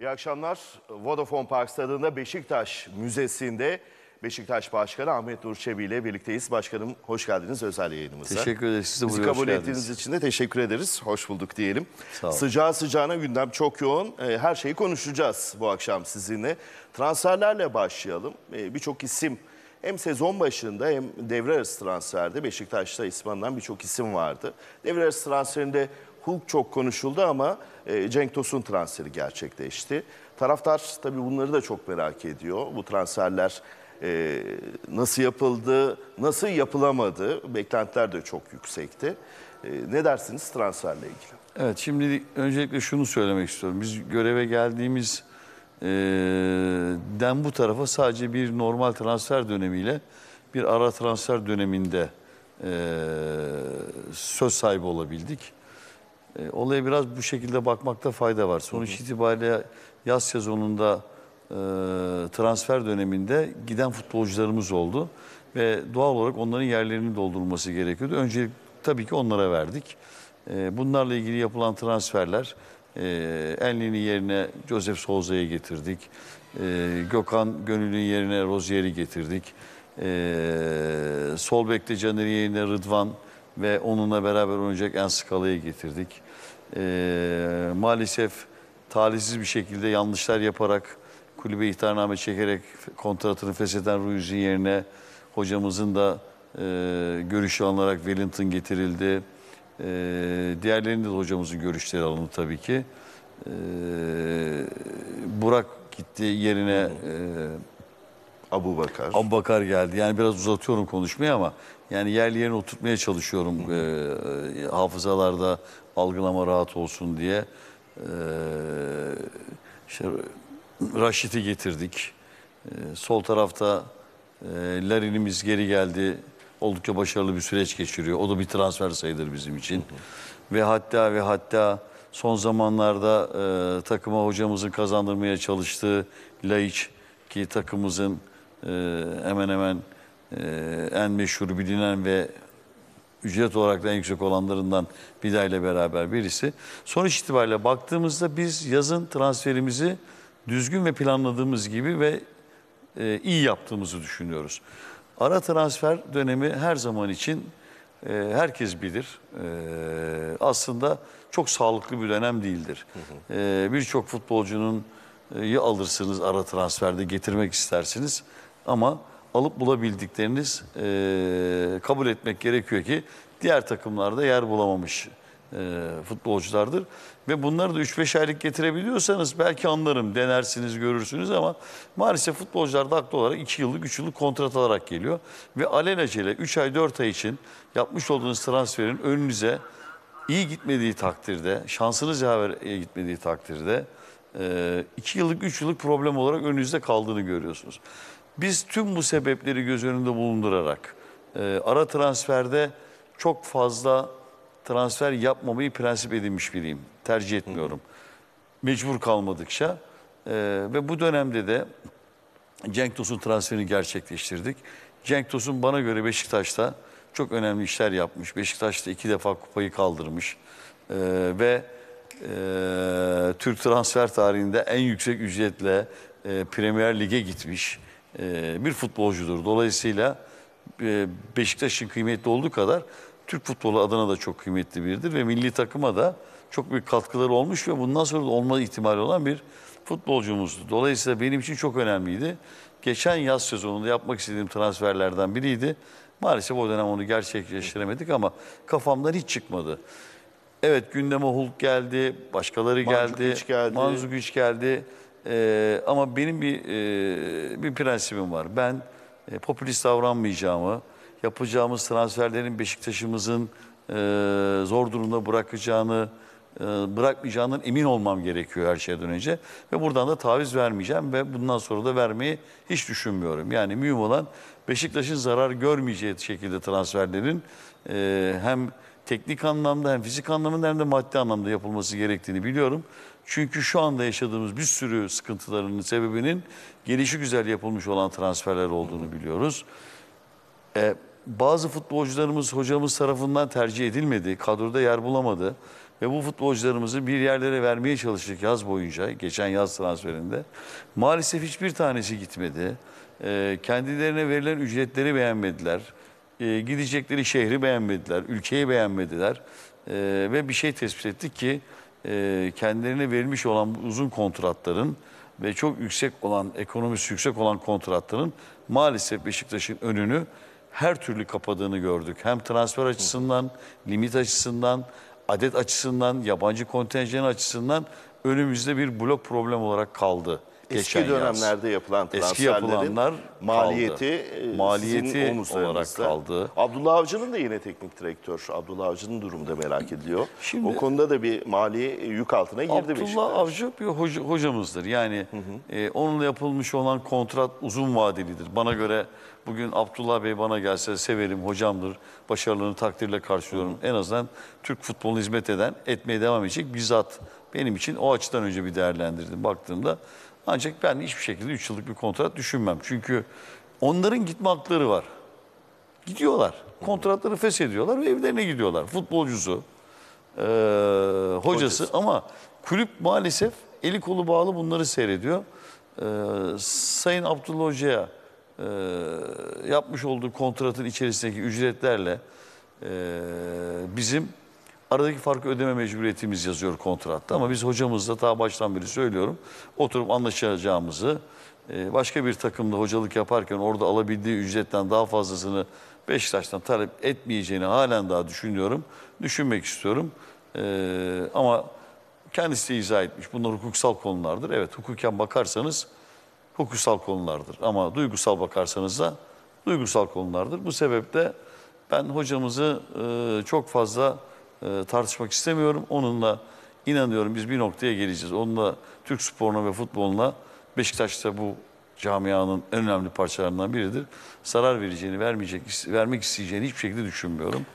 İyi akşamlar. Vodafone Park Stadı'nda Beşiktaş Müzesi'nde Beşiktaş Başkanı Ahmet Nur Çebi ile birlikteyiz. Başkanım hoş geldiniz özel yayınımıza. Teşekkür ederiz. Siz de Bizi kabul ettiğiniz için de teşekkür ederiz. Hoş bulduk diyelim. Sıcağı sıcağına gündem çok yoğun. Ee, her şeyi konuşacağız bu akşam sizinle. Transferlerle başlayalım. Ee, birçok isim hem sezon başında hem devre arası transferde Beşiktaş'ta İspan'dan birçok isim vardı. Devre arası transferinde Hulk çok konuşuldu ama e, Cenk Tosun transferi gerçekleşti. Taraftar tabii bunları da çok merak ediyor. Bu transferler e, nasıl yapıldı, nasıl yapılamadı beklentiler de çok yüksekti. E, ne dersiniz transferle ilgili? Evet şimdi öncelikle şunu söylemek istiyorum. Biz göreve geldiğimiz e, den bu tarafa sadece bir normal transfer dönemiyle bir ara transfer döneminde e, söz sahibi olabildik. E, olaya biraz bu şekilde bakmakta fayda var. Sonuç itibariyle yaz sezonunda e, transfer döneminde giden futbolcularımız oldu. Ve doğal olarak onların yerlerini doldurulması gerekiyordu. Öncelik tabii ki onlara verdik. E, bunlarla ilgili yapılan transferler, e, Enli'nin yerine Joseph Souza'yı getirdik. E, Gökhan Gönül'ün yerine Rozier'i getirdik. E, sol Caner'in yerine Rıdvan ve onunla beraber oynayacak Enskalayı getirdik. Ee, maalesef talihsiz bir şekilde yanlışlar yaparak kulübe ihtarname çekerek kontratını fesheden Ruiz'in yerine hocamızın da e, görüşü alınarak Wellington getirildi. E, diğerlerinin de hocamızın görüşleri alındı tabii ki. E, Burak gitti yerine... E, Abu Bakar. Abu Bakar geldi. Yani biraz uzatıyorum konuşmayı ama yani yerli yerine oturtmaya çalışıyorum. Hı hı. E, hafızalarda algılama rahat olsun diye. E, işte Raşit'i getirdik. E, sol tarafta e, Larin'imiz geri geldi. Oldukça başarılı bir süreç geçiriyor. O da bir transfer sayılır bizim için. Hı hı. Ve hatta ve hatta son zamanlarda e, takıma hocamızın kazandırmaya çalıştığı Laiç ki takımımızın ee, hemen hemen e, en meşhur bilinen ve ücret olarak da en yüksek olanlarından Bida ile beraber birisi. Sonuç itibariyle baktığımızda biz yazın transferimizi düzgün ve planladığımız gibi ve e, iyi yaptığımızı düşünüyoruz. Ara transfer dönemi her zaman için e, herkes bilir. aslında çok sağlıklı bir dönem değildir. Birçok futbolcunun e, alırsınız ara transferde getirmek istersiniz. Ama alıp bulabildikleriniz e, kabul etmek gerekiyor ki diğer takımlarda yer bulamamış e, futbolculardır. Ve bunları da 3-5 aylık getirebiliyorsanız belki anlarım, denersiniz, görürsünüz ama maalesef futbolcular da haklı olarak 2 yıllık, 3 yıllık kontrat alarak geliyor. Ve alelacele 3 ay, 4 ay için yapmış olduğunuz transferin önünüze iyi gitmediği takdirde, şansınız yaver e, gitmediği takdirde 2 e, yıllık, 3 yıllık problem olarak önünüzde kaldığını görüyorsunuz. Biz tüm bu sebepleri göz önünde bulundurarak e, ara transferde çok fazla transfer yapmamayı prensip edinmiş biriyim. Tercih etmiyorum. Mecbur kalmadıkça e, ve bu dönemde de Cenk Tosun transferini gerçekleştirdik. Cenk Tosun bana göre Beşiktaş'ta çok önemli işler yapmış. Beşiktaş'ta iki defa kupayı kaldırmış. E, ve e, Türk transfer tarihinde en yüksek ücretle e, Premier Lig'e gitmiş. E, bir futbolcudur. Dolayısıyla e, Beşiktaş'ın kıymetli olduğu kadar Türk futbolu adına da çok kıymetli biridir ve milli takıma da çok büyük katkıları olmuş ve bundan sonra da olma ihtimali olan bir futbolcumuzdu. Dolayısıyla benim için çok önemliydi. Geçen yaz sezonunda yapmak istediğim transferlerden biriydi. Maalesef o dönem onu gerçekleştiremedik ama kafamdan hiç çıkmadı. Evet gündeme Hulk geldi, başkaları geldi, Manzukic geldi. Manzukic geldi. E, ama benim bir e, bir prensibim var. Ben e, popülist davranmayacağımı, yapacağımız transferlerin Beşiktaş'ımızın e, zor durumda bırakacağını, e, bırakmayacağından emin olmam gerekiyor her şeyden önce. Ve buradan da taviz vermeyeceğim ve bundan sonra da vermeyi hiç düşünmüyorum. Yani mühim olan Beşiktaş'ın zarar görmeyeceği şekilde transferlerin e, hem teknik anlamda hem fizik anlamında hem de maddi anlamda yapılması gerektiğini biliyorum. Çünkü şu anda yaşadığımız bir sürü sıkıntılarının sebebinin gelişi güzel yapılmış olan transferler olduğunu biliyoruz. Ee, bazı futbolcularımız hocamız tarafından tercih edilmedi, kadroda yer bulamadı. Ve bu futbolcularımızı bir yerlere vermeye çalıştık yaz boyunca, geçen yaz transferinde. Maalesef hiçbir tanesi gitmedi. Ee, kendilerine verilen ücretleri beğenmediler. Ee, gidecekleri şehri beğenmediler, ülkeyi beğenmediler. Ee, ve bir şey tespit ettik ki e, kendilerine verilmiş olan uzun kontratların ve çok yüksek olan ekonomisi yüksek olan kontratların maalesef Beşiktaş'ın önünü her türlü kapadığını gördük. Hem transfer açısından, limit açısından, adet açısından, yabancı kontenjan açısından önümüzde bir blok problem olarak kaldı. Eski geçen dönemlerde yaz. yapılan transferlerin yapılanlar maliyeti, kaldı. E, maliyeti olarak kaldı. Abdullah Avcı'nın da yine teknik direktör. Abdullah Avcı'nın durumu da merak ediliyor. Şimdi, o konuda da bir mali yük altına girdi Abdullah Beşiktaş. Avcı bir hoca, hocamızdır. Yani hı hı. E, onunla yapılmış olan kontrat uzun vadelidir. Bana göre bugün Abdullah Bey bana gelse severim, hocamdır. Başarılarını takdirle karşılıyorum. Hı hı. En azından Türk futboluna hizmet eden, etmeye devam edecek bizzat benim için o açıdan önce bir değerlendirdim baktığımda. Ancak ben hiçbir şekilde 3 yıllık bir kontrat düşünmem. Çünkü onların gitme hakları var. Gidiyorlar. Kontratları feshediyorlar ve evlerine gidiyorlar. Futbolcusu, e, hocası. hocası ama kulüp maalesef eli kolu bağlı bunları seyrediyor. E, Sayın Abdullah Hoca'ya e, yapmış olduğu kontratın içerisindeki ücretlerle e, bizim Aradaki farkı ödeme mecburiyetimiz yazıyor kontratta ama biz hocamızla daha baştan beri söylüyorum. Oturup anlaşacağımızı e, başka bir takımda hocalık yaparken orada alabildiği ücretten daha fazlasını Beşiktaş'tan talep etmeyeceğini halen daha düşünüyorum. Düşünmek istiyorum. E, ama kendisi de izah etmiş. Bunlar hukuksal konulardır. Evet hukuken bakarsanız hukuksal konulardır. Ama duygusal bakarsanız da duygusal konulardır. Bu sebeple ben hocamızı e, çok fazla e, tartışmak istemiyorum. Onunla inanıyorum biz bir noktaya geleceğiz. Onunla Türk sporuna ve futboluna Beşiktaş'ta bu camianın en önemli parçalarından biridir. Zarar vereceğini, vermeyecek, vermek isteyeceğini hiçbir şekilde düşünmüyorum.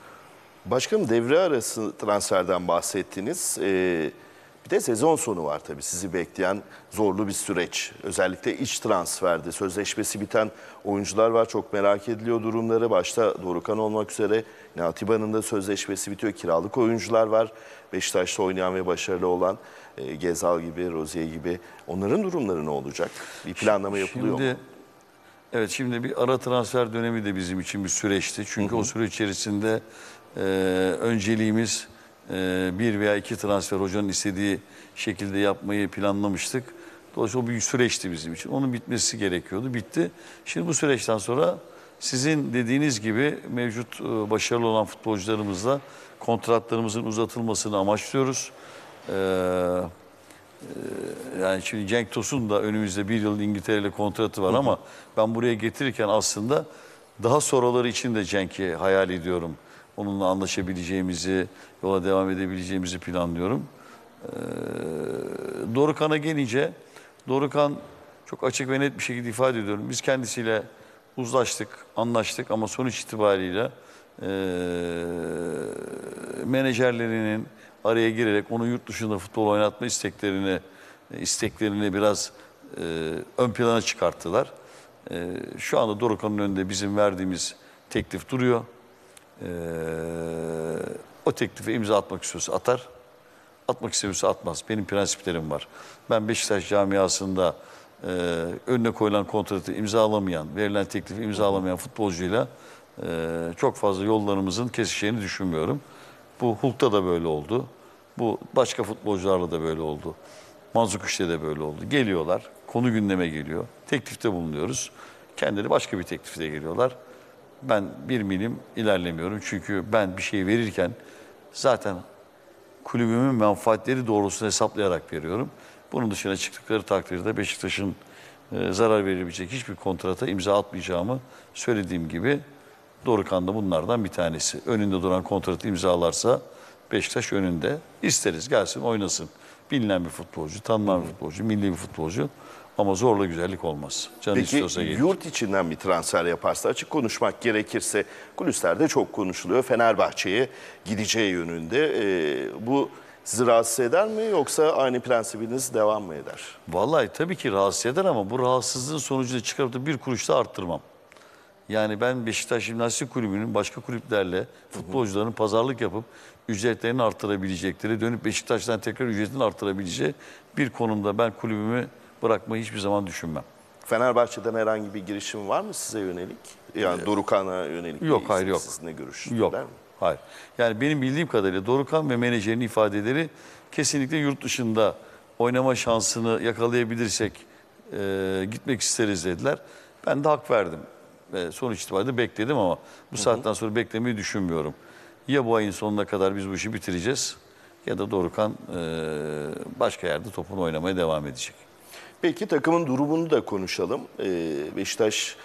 Başkanım devre arası transferden bahsettiniz. Ee, bir de sezon sonu var tabii sizi bekleyen zorlu bir süreç. Özellikle iç transferde sözleşmesi biten oyuncular var. Çok merak ediliyor durumları. Başta Dorukan olmak üzere Atiba'nın da sözleşmesi bitiyor. Kiralık oyuncular var. Beşiktaş'ta oynayan ve başarılı olan e, Gezal gibi, Rozier gibi. Onların durumları ne olacak? Bir planlama yapılıyor şimdi, mu? Evet şimdi bir ara transfer dönemi de bizim için bir süreçti. Çünkü hı hı. o süre içerisinde e, önceliğimiz ee, bir veya iki transfer hocanın istediği şekilde yapmayı planlamıştık. Dolayısıyla o bir süreçti bizim için. Onun bitmesi gerekiyordu. Bitti. Şimdi bu süreçten sonra sizin dediğiniz gibi mevcut e, başarılı olan futbolcularımızla kontratlarımızın uzatılmasını amaçlıyoruz. Ee, e, yani şimdi Cenk Tosun da önümüzde bir yıl İngiltere ile kontratı var ama ben buraya getirirken aslında daha sonraları için de Cenk'i hayal ediyorum onunla anlaşabileceğimizi, yola devam edebileceğimizi planlıyorum. Ee, Dorukan'a gelince, Dorukan çok açık ve net bir şekilde ifade ediyorum. Biz kendisiyle uzlaştık, anlaştık ama sonuç itibariyle e, menajerlerinin araya girerek onun yurt dışında futbol oynatma isteklerini isteklerini biraz e, ön plana çıkarttılar. E, şu anda Dorukan'ın önünde bizim verdiğimiz teklif duruyor e, o teklifi imza atmak istiyorsa atar. Atmak istemiyorsa atmaz. Benim prensiplerim var. Ben Beşiktaş camiasında e, önüne koyulan kontratı imzalamayan, verilen teklifi imzalamayan futbolcuyla e, çok fazla yollarımızın kesişeceğini düşünmüyorum. Bu Hulk'ta da böyle oldu. Bu başka futbolcularla da böyle oldu. Manzukuş'ta de böyle oldu. Geliyorlar, konu gündeme geliyor. Teklifte bulunuyoruz. Kendileri başka bir teklifte geliyorlar ben bir milim ilerlemiyorum. Çünkü ben bir şey verirken zaten kulübümün menfaatleri doğrultusunda hesaplayarak veriyorum. Bunun dışına çıktıkları takdirde Beşiktaş'ın e, zarar verebilecek hiçbir kontrata imza atmayacağımı söylediğim gibi Dorukan da bunlardan bir tanesi. Önünde duran kontratı imzalarsa Beşiktaş önünde. İsteriz gelsin oynasın. Bilinen bir futbolcu, tanınan bir futbolcu, milli bir futbolcu. Ama zorla güzellik olmaz. Canı Peki yurt içinden bir transfer yaparsa açık konuşmak gerekirse kulislerde çok konuşuluyor. Fenerbahçe'ye gideceği yönünde. Ee, bu sizi rahatsız eder mi yoksa aynı prensibiniz devam mı eder? Vallahi tabii ki rahatsız eder ama bu rahatsızlığın sonucunu çıkarıp da bir kuruş da arttırmam. Yani ben Beşiktaş Jimnastik Kulübü'nün başka kulüplerle futbolcuların pazarlık yapıp ücretlerini arttırabilecekleri, dönüp Beşiktaş'tan tekrar ücretini arttırabileceği bir konumda ben kulübümü bırakmayı hiçbir zaman düşünmem. Fenerbahçe'den herhangi bir girişim var mı size yönelik? Yani ee, Dorukan'a yönelik yok, hayır, yok. sizinle görüştüler yok, mi? Hayır. Yani benim bildiğim kadarıyla Dorukhan ve menajerin ifadeleri kesinlikle yurt dışında oynama şansını yakalayabilirsek e, gitmek isteriz dediler. Ben de hak verdim sonuç itibariyle bekledim ama bu saatten sonra beklemeyi düşünmüyorum. Ya bu ayın sonuna kadar biz bu işi bitireceğiz ya da Dorukan e, başka yerde topun oynamaya devam edecek. Peki takımın durumunu da konuşalım. Ee, Beşiktaş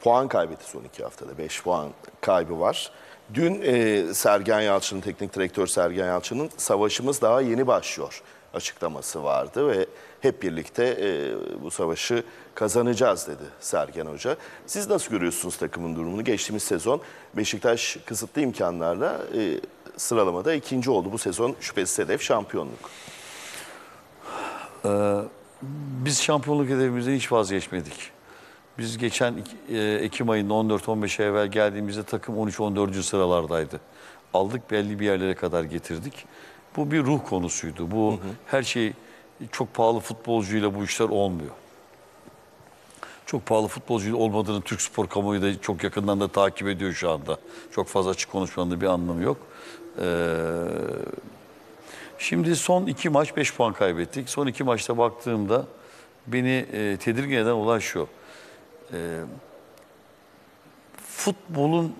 puan kaybetti son iki haftada. 5 puan kaybı var. Dün e, Sergen Yalçın'ın, teknik direktör Sergen Yalçın'ın savaşımız daha yeni başlıyor açıklaması vardı ve hep birlikte e, bu savaşı kazanacağız dedi Sergen Hoca. Siz nasıl görüyorsunuz takımın durumunu? Geçtiğimiz sezon Beşiktaş kısıtlı imkanlarla e, sıralamada ikinci oldu. Bu sezon şüphesiz hedef şampiyonluk. Ee, biz şampiyonluk hedefimizden hiç vazgeçmedik. Biz geçen e, Ekim ayında 14 15 evvel geldiğimizde takım 13-14. sıralardaydı. Aldık belli bir yerlere kadar getirdik. Bu bir ruh konusuydu. Bu hı hı. her şey çok pahalı futbolcuyla bu işler olmuyor çok pahalı futbolcu olmadığını Türk spor kamuoyu da çok yakından da takip ediyor şu anda. Çok fazla açık konuşmanın bir anlamı yok. Ee, şimdi son iki maç beş puan kaybettik. Son iki maçta baktığımda beni e, tedirgin eden olay şu. Ee, futbolun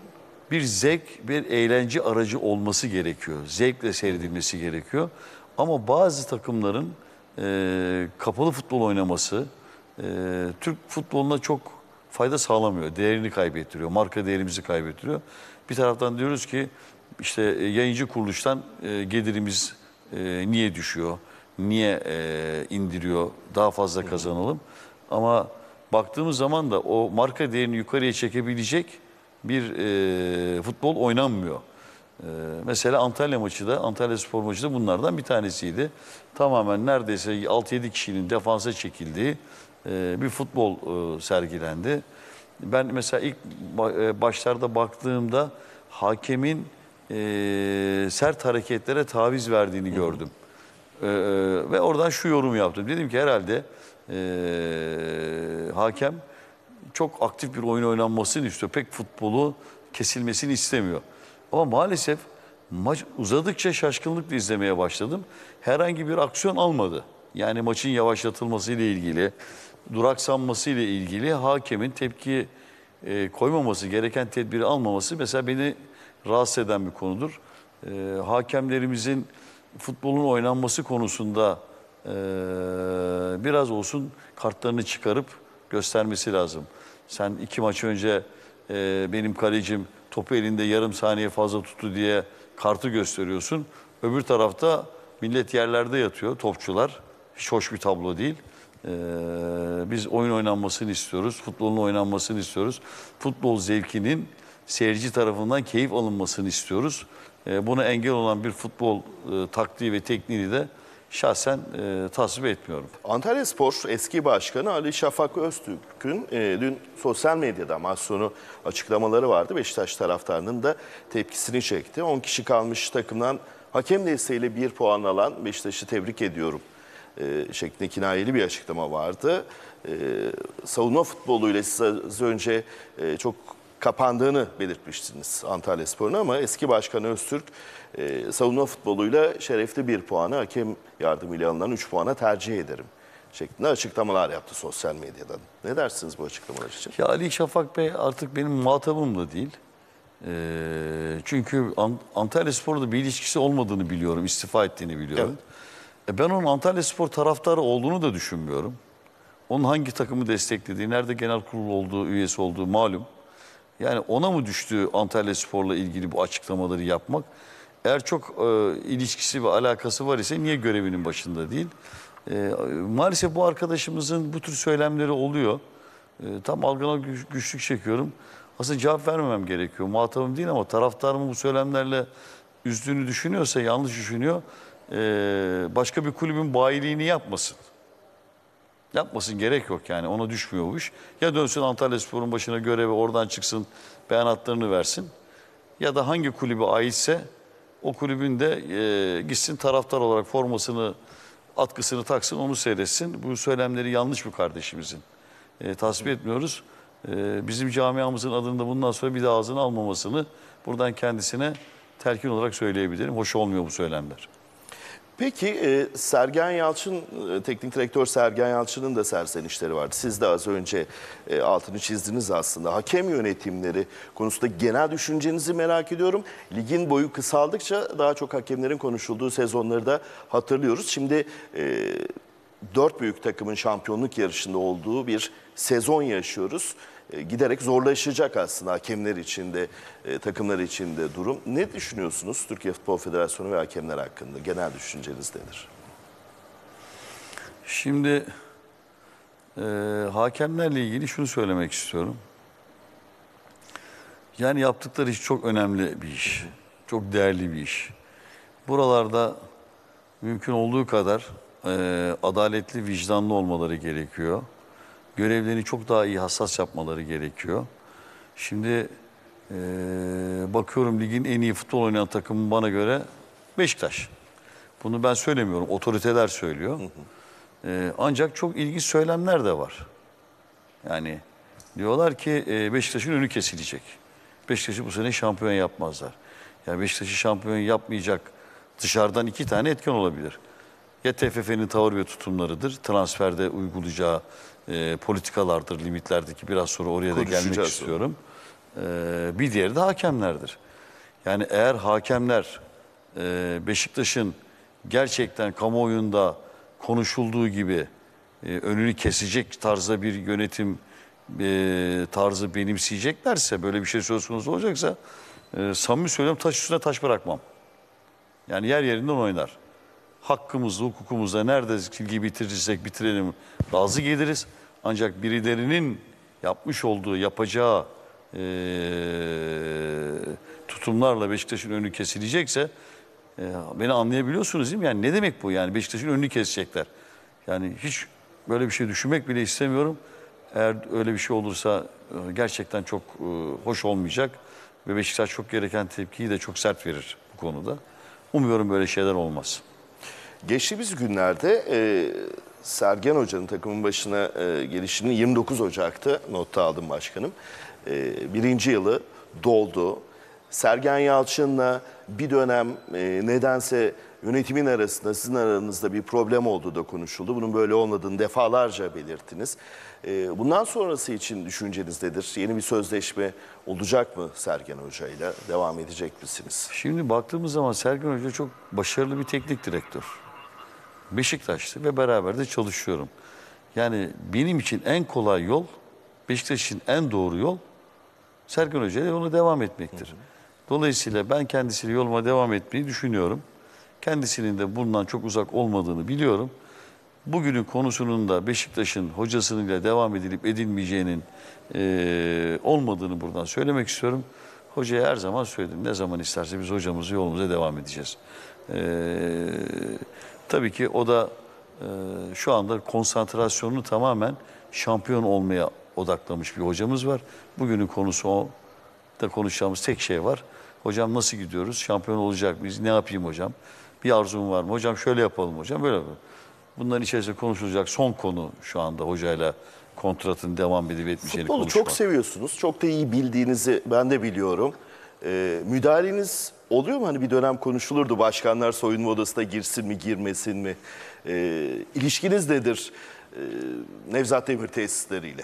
bir zevk, bir eğlence aracı olması gerekiyor. Zevkle seyredilmesi gerekiyor. Ama bazı takımların e, kapalı futbol oynaması, e, Türk futboluna çok fayda sağlamıyor. Değerini kaybettiriyor. Marka değerimizi kaybettiriyor. Bir taraftan diyoruz ki işte e, yayıncı kuruluştan e, gelirimiz e, niye düşüyor? Niye e, indiriyor? Daha fazla kazanalım. Ama baktığımız zaman da o marka değerini yukarıya çekebilecek bir e, futbol oynanmıyor. E, mesela Antalya maçı da, Antalya spor maçı da bunlardan bir tanesiydi. Tamamen neredeyse 6-7 kişinin defansa çekildiği ee, bir futbol e, sergilendi. Ben mesela ilk e, başlarda baktığımda hakemin e, sert hareketlere taviz verdiğini gördüm. Ee, ve oradan şu yorum yaptım. Dedim ki herhalde hakem çok aktif bir oyun oynanmasını istiyor. Pek futbolu kesilmesini istemiyor. Ama maalesef maç uzadıkça şaşkınlıkla izlemeye başladım. Herhangi bir aksiyon almadı. Yani maçın yavaşlatılması ile ilgili duraksanması ile ilgili hakemin tepki e, koymaması gereken tedbiri almaması mesela beni rahatsız eden bir konudur. E, hakemlerimizin futbolun oynanması konusunda e, biraz olsun kartlarını çıkarıp göstermesi lazım. Sen iki maç önce e, benim kalecim topu elinde yarım saniye fazla tuttu diye kartı gösteriyorsun. Öbür tarafta millet yerlerde yatıyor topçular. Hiç hoş bir tablo değil. Ee, biz oyun oynanmasını istiyoruz, futbolun oynanmasını istiyoruz. Futbol zevkinin seyirci tarafından keyif alınmasını istiyoruz. Ee, buna engel olan bir futbol e, taktiği ve tekniğini de şahsen e, tasvip etmiyorum. Antalya Spor eski başkanı Ali Şafak Öztürk'ün e, dün sosyal medyada maç açıklamaları vardı. Beşiktaş taraftarının da tepkisini çekti. 10 kişi kalmış takımdan hakem desteğiyle 1 puan alan Beşiktaş'ı tebrik ediyorum e, şeklinde kinayeli bir açıklama vardı. E, savunma futboluyla siz az önce e, çok kapandığını belirtmiştiniz Antalya Spor'un ama eski başkan Öztürk e, savunma futboluyla şerefli bir puanı hakem yardımıyla alınan 3 puana tercih ederim şeklinde açıklamalar yaptı sosyal medyadan. Ne dersiniz bu açıklamalar için? Ya Ali Şafak Bey artık benim muhatabım da değil. Ee, çünkü Antalya Spor'da bir ilişkisi olmadığını biliyorum, istifa ettiğini biliyorum. Evet. E ben onun Antalya Spor taraftarı olduğunu da düşünmüyorum. Onun hangi takımı desteklediği, nerede genel kurul olduğu, üyesi olduğu malum. Yani ona mı düştü Antalya Spor'la ilgili bu açıklamaları yapmak? Eğer çok e, ilişkisi ve alakası var ise niye görevinin başında değil? E, maalesef bu arkadaşımızın bu tür söylemleri oluyor. E, tam algına güçlük çekiyorum. Aslında cevap vermemem gerekiyor. Muhatabım değil ama taraftarımı bu söylemlerle üzdüğünü düşünüyorsa yanlış düşünüyor e, başka bir kulübün bayiliğini yapmasın. Yapmasın gerek yok yani ona düşmüyormuş. Ya dönsün Antalya Spor'un başına görevi oradan çıksın beyanatlarını versin. Ya da hangi kulübe aitse o kulübün de e, gitsin taraftar olarak formasını atkısını taksın onu seyretsin. Bu söylemleri yanlış bir kardeşimizin. E, tasvip etmiyoruz. E, bizim camiamızın adında bundan sonra bir daha ağzını almamasını buradan kendisine telkin olarak söyleyebilirim. Hoş olmuyor bu söylemler. Peki e, Sergen Yalçın, e, teknik direktör Sergen Yalçın'ın da serzenişleri vardı. Siz de az önce e, altını çizdiniz aslında. Hakem yönetimleri konusunda genel düşüncenizi merak ediyorum. Ligin boyu kısaldıkça daha çok hakemlerin konuşulduğu sezonları da hatırlıyoruz. Şimdi dört büyük takımın şampiyonluk yarışında olduğu bir sezon yaşıyoruz. E, giderek zorlaşacak aslında hakemler içinde, e, takımlar içinde durum. Ne düşünüyorsunuz Türkiye Futbol Federasyonu ve hakemler hakkında? Genel düşünceniz nedir? Şimdi e, hakemlerle ilgili şunu söylemek istiyorum. Yani yaptıkları iş çok önemli bir iş. Çok değerli bir iş. Buralarda mümkün olduğu kadar e, adaletli, vicdanlı olmaları gerekiyor görevlerini çok daha iyi hassas yapmaları gerekiyor. Şimdi e, bakıyorum ligin en iyi futbol oynayan takımı bana göre Beşiktaş. Bunu ben söylemiyorum, otoriteler söylüyor. E, ancak çok ilginç söylemler de var. Yani diyorlar ki e, Beşiktaş'ın önü kesilecek. Beşiktaş'ı bu sene şampiyon yapmazlar. Yani Beşiktaş'ı şampiyon yapmayacak dışarıdan iki tane etken olabilir. Ya TFF'nin tavır ve tutumlarıdır, transferde uygulayacağı e, politikalardır, limitlerdir ki biraz sonra oraya da gelmek istiyorum. E, bir diğeri de hakemlerdir. Yani eğer hakemler e, Beşiktaş'ın gerçekten kamuoyunda konuşulduğu gibi e, önünü kesecek tarzda bir yönetim e, tarzı benimseyeceklerse, böyle bir şey söz konusu olacaksa e, samimi söylüyorum taş üstüne taş bırakmam. Yani yer yerinden oynar. Hakkımızda, hukukumuzda nerede silgiyi bitirirsek bitirelim razı geliriz. Ancak birilerinin yapmış olduğu, yapacağı e, tutumlarla Beşiktaş'ın önü kesilecekse e, beni anlayabiliyorsunuz değil mi? Yani ne demek bu yani Beşiktaş'ın önünü kesecekler. Yani hiç böyle bir şey düşünmek bile istemiyorum. Eğer öyle bir şey olursa e, gerçekten çok e, hoş olmayacak. Ve Beşiktaş çok gereken tepkiyi de çok sert verir bu konuda. Umuyorum böyle şeyler olmaz. Geçtiğimiz günlerde... E Sergen Hoca'nın takımın başına e, gelişini 29 Ocak'ta notta aldım başkanım. E, birinci yılı doldu. Sergen Yalçın'la bir dönem e, nedense yönetimin arasında sizin aranızda bir problem olduğu da konuşuldu. Bunun böyle olmadığını defalarca belirttiniz. E, bundan sonrası için düşünceniz nedir? Yeni bir sözleşme olacak mı Sergen Hoca ile? Devam edecek misiniz? Şimdi baktığımız zaman Sergen Hoca çok başarılı bir teknik direktör. Beşiktaş'tı ve beraber de çalışıyorum. Yani benim için en kolay yol, Beşiktaş için en doğru yol Serkan Hoca'ya yoluna devam etmektir. Hı hı. Dolayısıyla ben kendisiyle yoluma devam etmeyi düşünüyorum. Kendisinin de bundan çok uzak olmadığını biliyorum. Bugünün konusunun da Beşiktaş'ın hocasıyla devam edilip edilmeyeceğinin e, olmadığını buradan söylemek istiyorum. Hocaya her zaman söyledim. Ne zaman isterse biz hocamızı yolumuza devam edeceğiz. Eee Tabii ki o da e, şu anda konsantrasyonunu tamamen şampiyon olmaya odaklamış bir hocamız var. Bugünün konusu o da konuşacağımız tek şey var. Hocam nasıl gidiyoruz? Şampiyon olacak mıyız? Ne yapayım hocam? Bir arzum var mı? Hocam şöyle yapalım hocam, böyle yapalım. Bunların içerisinde konuşulacak son konu şu anda hocayla kontratın devam edip etmeyeceğini Futbolu konuşmak. çok seviyorsunuz. Çok da iyi bildiğinizi ben de biliyorum. E, müdahaleniz oluyor mu? Hani bir dönem konuşulurdu başkanlar soyunma odasına girsin mi girmesin mi? E, ilişkiniz nedir e, Nevzat Demir tesisleriyle?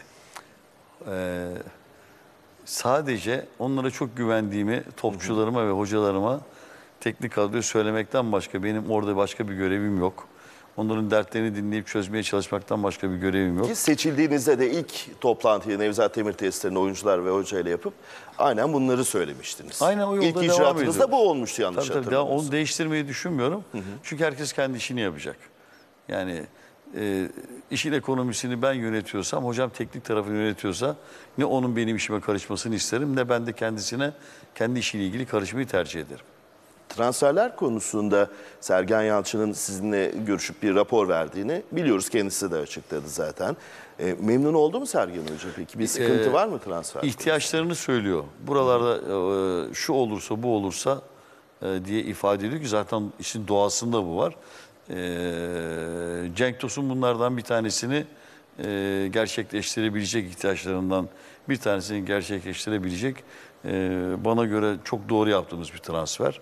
Ee, sadece onlara çok güvendiğimi topçularıma ve hocalarıma teknik kadroyu söylemekten başka benim orada başka bir görevim yok. Onların dertlerini dinleyip çözmeye çalışmaktan başka bir görevim yok. Ki seçildiğinizde de ilk toplantıyı Nevzat Demir testlerini oyuncular ve hocayla yapıp aynen bunları söylemiştiniz. Aynen o yolda ilk devam ediyoruz. İlk icraatınızda bu olmuştu yanlış tabii, tabii, daha Onu değiştirmeyi düşünmüyorum. Hı hı. Çünkü herkes kendi işini yapacak. Yani e, işin ekonomisini ben yönetiyorsam, hocam teknik tarafını yönetiyorsa ne onun benim işime karışmasını isterim ne ben de kendisine kendi işiyle ilgili karışmayı tercih ederim transferler konusunda Sergen Yalçın'ın sizinle görüşüp bir rapor verdiğini biliyoruz. Kendisi de açıkladı zaten. E, memnun oldu mu Sergen Hoca peki? Bir sıkıntı e, var mı transfer? İhtiyaçlarını konusunda? söylüyor. Buralarda e, şu olursa bu olursa e, diye ifade ediyor ki zaten işin doğasında bu var. E, Cenk Tosun bunlardan bir tanesini e, gerçekleştirebilecek ihtiyaçlarından bir tanesini gerçekleştirebilecek e, bana göre çok doğru yaptığımız bir transfer.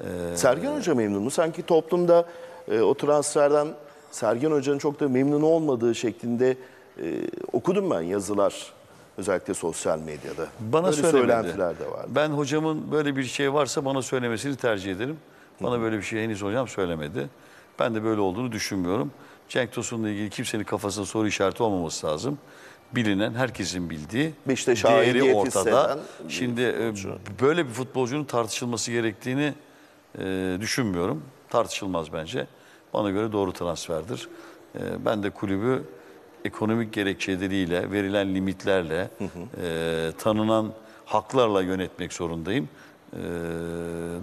Ee, Sergen Hoca memnun mu? Sanki toplumda e, o transferden Sergen Hoca'nın çok da memnun olmadığı şeklinde e, okudum ben yazılar özellikle sosyal medyada. Bana böyle söylentiler de vardı. Ben hocamın böyle bir şey varsa bana söylemesini tercih ederim. Bana Hı. böyle bir şey henüz hocam söylemedi. Ben de böyle olduğunu düşünmüyorum. Cenk Tosun'la ilgili kimsenin kafasında soru işareti olmaması lazım. Bilinen, herkesin bildiği, işte değeri ortada. Şimdi e, böyle bir futbolcunun tartışılması gerektiğini ee, düşünmüyorum. Tartışılmaz bence. Bana göre doğru transferdir. Ee, ben de kulübü ekonomik gerekçeleriyle, verilen limitlerle, hı hı. E, tanınan haklarla yönetmek zorundayım. E,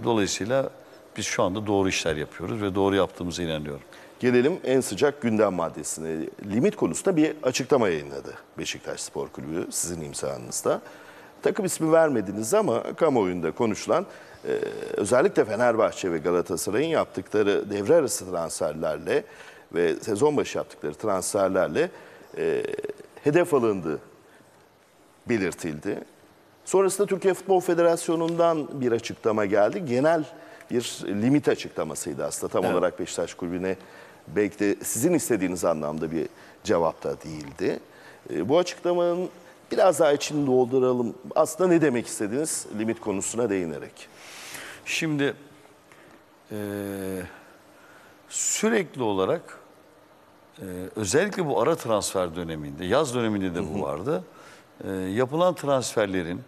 dolayısıyla biz şu anda doğru işler yapıyoruz ve doğru yaptığımıza inanıyorum. Gelelim en sıcak gündem maddesine. Limit konusunda bir açıklama yayınladı Beşiktaş Spor Kulübü sizin imzanızda. Takım ismi vermediniz ama kamuoyunda konuşulan ee, özellikle Fenerbahçe ve Galatasaray'ın yaptıkları devre arası transferlerle ve sezon başı yaptıkları transferlerle e, hedef alındı belirtildi. Sonrasında Türkiye Futbol Federasyonu'ndan bir açıklama geldi. Genel bir limit açıklamasıydı aslında. Tam evet. olarak Beşiktaş Kulübü'ne belki de sizin istediğiniz anlamda bir cevap da değildi. E, bu açıklamanın Biraz daha için dolduralım. Aslında ne demek istediniz limit konusuna değinerek? Şimdi e, sürekli olarak e, özellikle bu ara transfer döneminde, yaz döneminde de bu vardı. E, yapılan transferlerin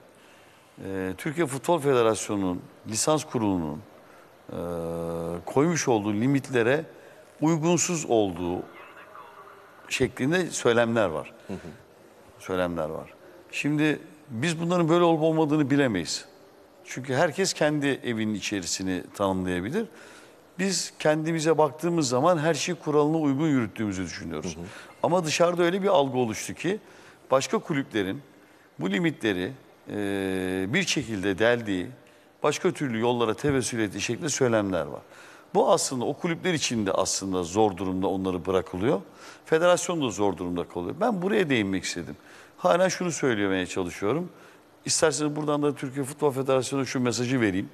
e, Türkiye Futbol Federasyonu'nun lisans kurulunun e, koymuş olduğu limitlere uygunsuz olduğu şeklinde söylemler var. Hı hı söylemler var. Şimdi biz bunların böyle olup olmadığını bilemeyiz. Çünkü herkes kendi evinin içerisini tanımlayabilir. Biz kendimize baktığımız zaman her şey kuralına uygun yürüttüğümüzü düşünüyoruz. Hı hı. Ama dışarıda öyle bir algı oluştu ki başka kulüplerin bu limitleri e, bir şekilde deldiği, başka türlü yollara tevessül ettiği şeklinde söylemler var. Bu aslında o kulüpler içinde aslında zor durumda onları bırakılıyor. Federasyon da zor durumda kalıyor. Ben buraya değinmek istedim. Hala şunu söylemeye çalışıyorum. İsterseniz buradan da Türkiye Futbol Federasyonu'na şu mesajı vereyim.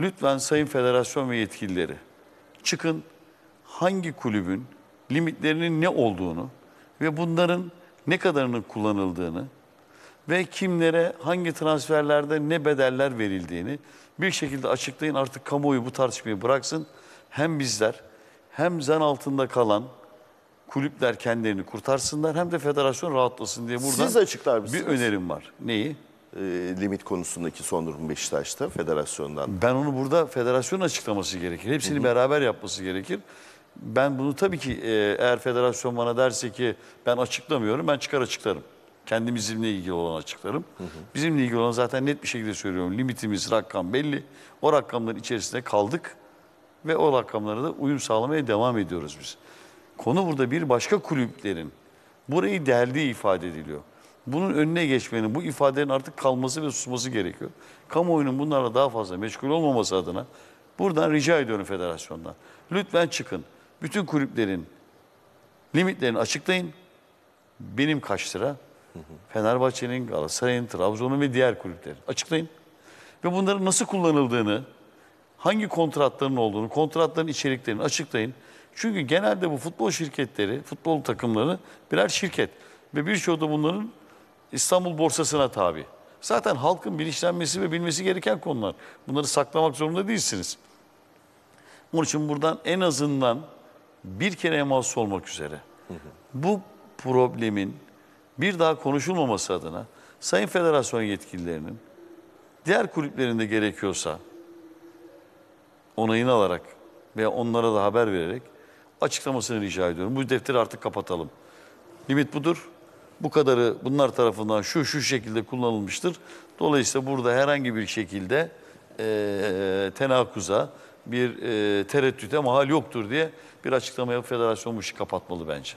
Lütfen Sayın Federasyon ve yetkilileri çıkın hangi kulübün limitlerinin ne olduğunu ve bunların ne kadarının kullanıldığını ve kimlere hangi transferlerde ne bedeller verildiğini bir şekilde açıklayın artık kamuoyu bu tartışmayı bıraksın. Hem bizler hem zan altında kalan kulüpler kendilerini kurtarsınlar hem de federasyon rahatlasın diye buradan Siz açıklar mısınız? bir önerim var. Neyi? E, limit konusundaki son durum Beşiktaş'ta federasyondan. Ben onu burada federasyon açıklaması gerekir. Hepsini Hı -hı. beraber yapması gerekir. Ben bunu tabii ki e, eğer federasyon bana derse ki ben açıklamıyorum ben çıkar açıklarım. Kendim bizimle ilgili olan açıklarım. Hı hı. Bizimle ilgili olan zaten net bir şekilde söylüyorum. Limitimiz, rakam belli. O rakamların içerisinde kaldık ve o rakamlara da uyum sağlamaya devam ediyoruz biz. Konu burada bir başka kulüplerin burayı deldiği ifade ediliyor. Bunun önüne geçmenin, bu ifadenin artık kalması ve susması gerekiyor. Kamuoyunun bunlarla daha fazla meşgul olmaması adına buradan rica ediyorum federasyondan. Lütfen çıkın. Bütün kulüplerin limitlerini açıklayın. Benim kaç lira, Fenerbahçe'nin, Galatasaray'ın, Trabzon'un ve diğer kulüplerin. Açıklayın. Ve bunların nasıl kullanıldığını, hangi kontratların olduğunu, kontratların içeriklerini açıklayın. Çünkü genelde bu futbol şirketleri, futbol takımları birer şirket. Ve birçoğu da bunların İstanbul borsasına tabi. Zaten halkın bilinçlenmesi ve bilmesi gereken konular. Bunları saklamak zorunda değilsiniz. Onun için buradan en azından bir kere emas olmak üzere. Bu problemin bir daha konuşulmaması adına Sayın Federasyon yetkililerinin diğer kulüplerinde gerekiyorsa onayını alarak veya onlara da haber vererek açıklamasını rica ediyorum. Bu defteri artık kapatalım. Limit budur. Bu kadarı bunlar tarafından şu şu şekilde kullanılmıştır. Dolayısıyla burada herhangi bir şekilde e, tenakkuza, bir e, tereddüte mahal yoktur diye bir açıklama yapıp federasyon bu işi kapatmalı bence.